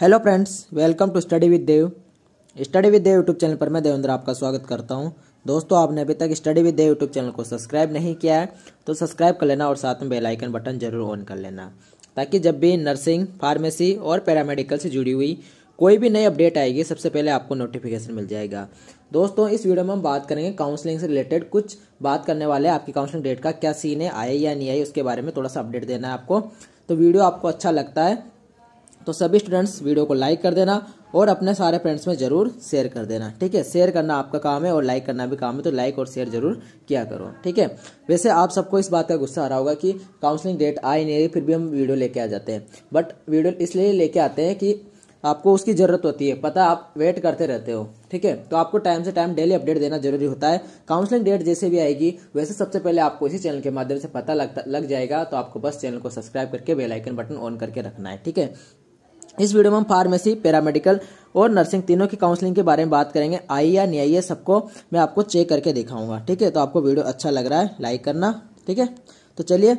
hello friends welcome to study with Dev study with Dev YouTube channel पर मैं देवेंद्र आपका स्वागत करता हूं दोस्तों आपने अभी तक study with Dev YouTube channel को सब्सक्राइब नहीं किया है तो सब्सक्राइब कर लेना और साथ में बेल आइकन बटन जरूर ऑन कर लेना ताकि जब भी नर्सिंग फार्मेसी और पैरामेडिकल से जुड़ी हुई कोई भी नई अपडेट आएगी सबसे पहले आपको नोटिफिकेशन मिल जाएगा दोस्तों इस वीडियो में हम बात करेंगे काउंसलिंग से रिलेटेड कुछ बात करने वाले आपकी काउंसलिंग डेट का क्या सीन है आए या नहीं आई उसके बारे में थोड़ा सा अपडेट देना है आपको तो वीडियो आपको अच्छा लगता है तो सभी स्टूडेंट्स वीडियो को लाइक कर देना और अपने सारे फ्रेंड्स में ज़रूर शेयर कर देना ठीक है शेयर करना आपका काम है और लाइक करना भी काम है तो लाइक और शेयर जरूर किया करो ठीक है वैसे आप सबको इस बात का गुस्सा आ रहा होगा कि काउंसलिंग डेट आई नहीं रही फिर भी हम वीडियो लेके आ जाते हैं बट वीडियो इसलिए लेके आते हैं कि आपको उसकी ज़रूरत होती है पता आप वेट करते रहते हो ठीक है तो आपको टाइम से टाइम डेली अपडेट देना जरूरी होता है काउंसलिंग डेट जैसे भी आएगी वैसे सबसे पहले आपको इसी चैनल के माध्यम से पता लगता लग जाएगा तो आपको बस चैनल को सब्सक्राइब करके बेलाइकन बटन ऑन करके रखना है ठीक है इस वीडियो में हम फार्मेसी पैरामेडिकल और नर्सिंग तीनों की काउंसलिंग के बारे में बात करेंगे आई या नहीं आई है सबको मैं आपको चेक करके दिखाऊंगा ठीक है तो आपको वीडियो अच्छा लग रहा है लाइक करना ठीक है तो चलिए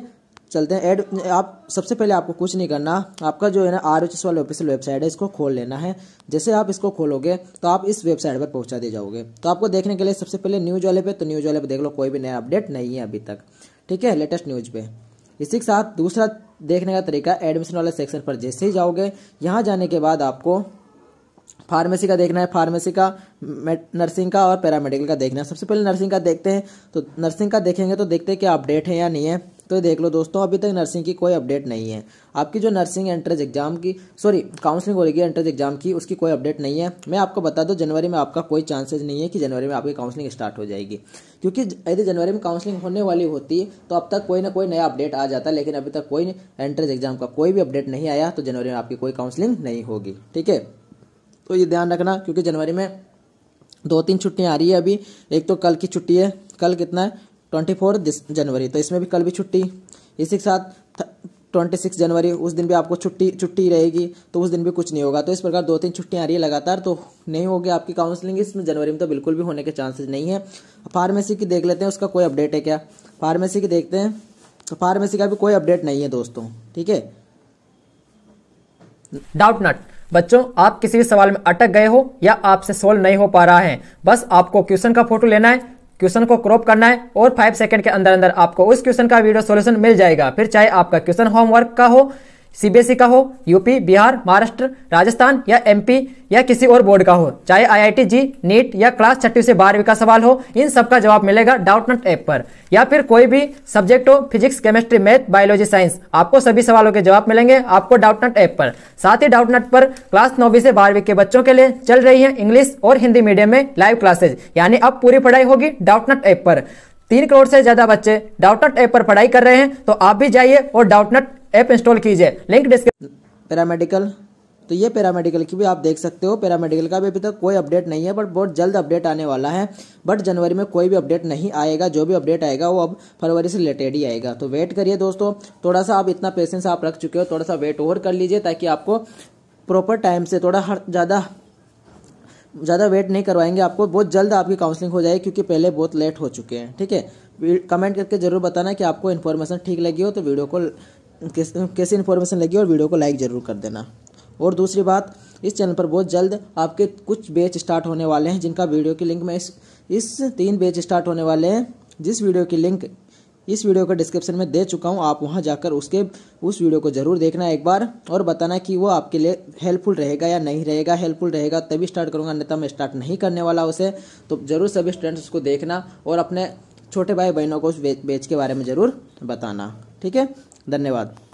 चलते हैं ऐड आप सबसे पहले आपको कुछ नहीं करना आपका जो है ना आर एच वाली ऑफिसियल वेबसाइट है इसको खोल लेना है जैसे आप इसको खोलोगे तो आप इस वेबसाइट पर पहुंचा दे जाओगे तो आपको देखने के लिए सबसे पहले न्यूज वाले पे तो न्यूज वाले पे देख लो कोई भी नया अपडेट नहीं है अभी तक ठीक है लेटेस्ट न्यूज पे इसी के साथ दूसरा देखने का तरीका एडमिशन वाले सेक्शन पर जैसे ही जाओगे यहाँ जाने के बाद आपको फार्मेसी का देखना है फार्मेसी का नर्सिंग का और पैरामेडिकल का देखना है सबसे पहले नर्सिंग का देखते हैं तो नर्सिंग का देखेंगे तो देखते हैं कि अपडेट है या नहीं है तो देख लो दोस्तों अभी तक नर्सिंग की कोई अपडेट नहीं है आपकी जो नर्सिंग एंट्रेंस एग्जाम की सॉरी काउंसलिंग हो रही है एंट्रेंस एग्जाम की उसकी कोई अपडेट नहीं है मैं आपको बता दूं जनवरी में आपका कोई चांसेस नहीं है कि जनवरी में आपकी काउंसलिंग स्टार्ट हो जाएगी क्योंकि यदि जनवरी में काउंसलिंग होने वाली होती तो अब तक कोई ना कोई नया अपडेट आ जाता लेकिन अभी तक कोई एंट्रेंस एग्जाम का कोई भी अपडेट नहीं आया तो जनवरी में आपकी कोई काउंसलिंग नहीं होगी ठीक है तो ये ध्यान रखना क्योंकि जनवरी में दो तीन छुट्टियाँ आ रही है अभी एक तो कल की छुट्टी है कल कितना है ट्वेंटी फोर जनवरी तो इसमें भी कल भी छुट्टी इसी के साथ ट्वेंटी सिक्स जनवरी उस दिन भी आपको छुट्टी छुट्टी रहेगी तो उस दिन भी कुछ नहीं होगा तो इस प्रकार दो तीन छुट्टियां आ रही है लगातार तो नहीं होगी आपकी काउंसलिंग इसमें जनवरी में तो बिल्कुल भी होने के चांसेस नहीं है फार्मेसी की देख लेते हैं उसका कोई अपडेट है क्या फार्मेसी की देखते हैं तो फार्मेसी का भी कोई अपडेट नहीं है दोस्तों ठीक है डाउट नट बच्चों आप किसी भी सवाल में अटक गए हो या आपसे सोल्व नहीं हो पा रहा है बस आपको क्वेश्चन का फोटो लेना है क्वेश्चन को क्रॉप करना है और फाइव सेकंड के अंदर अंदर आपको उस क्वेश्चन का वीडियो सोल्यूशन मिल जाएगा फिर चाहे आपका क्वेश्चन होमवर्क का हो सीबीएसई e का हो यूपी बिहार महाराष्ट्र राजस्थान या एमपी या किसी और बोर्ड का हो चाहे आईआईटी जी नीट या क्लास छठी से बारहवीं का सवाल हो इन सब का जवाब मिलेगा डाउट नट ऐप पर या फिर कोई भी सब्जेक्ट हो physics chemistry math biology science आपको सभी सवालों के जवाब मिलेंगे आपको डाउट नट ऐप पर साथ ही नट पर क्लास नौवीं से बारहवीं के बच्चों के लिए चल रही है इंग्लिश और हिंदी मीडियम में लाइव क्लासेज यानी अब पूरी पढ़ाई होगी डाउट नट ऐप पर तीन करोड़ से ज्यादा बच्चे डाउट नट ऐप पर पढ़ाई कर रहे हैं तो आप भी जाइए और डाउटनट ऐप इंस्टॉल कीजिए लिंक डिस्क्रिप पैरामेडिकल तो ये पैरामेडिकल की भी आप देख सकते हो पैरामेडिकल का भी अभी तक कोई अपडेट नहीं है बट बहुत जल्द अपडेट आने वाला है बट जनवरी में कोई भी अपडेट नहीं आएगा जो भी अपडेट आएगा वो अब फरवरी से रिलेटेड ही आएगा तो वेट करिए दोस्तों थोड़ा सा आप इतना पेशेंस आप रख चुके हो थोड़ा सा वेट ओवर कर लीजिए ताकि आपको प्रॉपर टाइम से थोड़ा हर ज़्यादा ज़्यादा वेट नहीं करवाएंगे आपको बहुत जल्द आपकी काउंसलिंग हो जाएगी क्योंकि पहले बहुत लेट हो चुके हैं ठीक है कमेंट करके जरूर बताना कि आपको इन्फॉर्मेशन ठीक लगी हो तो वीडियो को कैसी इन्फॉर्मेशन लगी और वीडियो को लाइक ज़रूर कर देना और दूसरी बात इस चैनल पर बहुत जल्द आपके कुछ बेच स्टार्ट होने वाले हैं जिनका वीडियो की लिंक मैं इस इस तीन बैच स्टार्ट होने वाले हैं जिस वीडियो की लिंक इस वीडियो का डिस्क्रिप्शन में दे चुका हूँ आप वहाँ जाकर उसके उस वीडियो को जरूर देखना एक बार और बताना कि वो आपके लिए हेल्पफुल रहेगा या नहीं रहेगा हेल्पफुल रहेगा तभी स्टार्ट करूँगा अन्यथा मैं स्टार्ट नहीं करने वाला उसे तो ज़रूर सभी स्टूडेंट्स उसको देखना और अपने छोटे भाई बहनों को उस बेच के बारे में ज़रूर बताना ठीक है धन्यवाद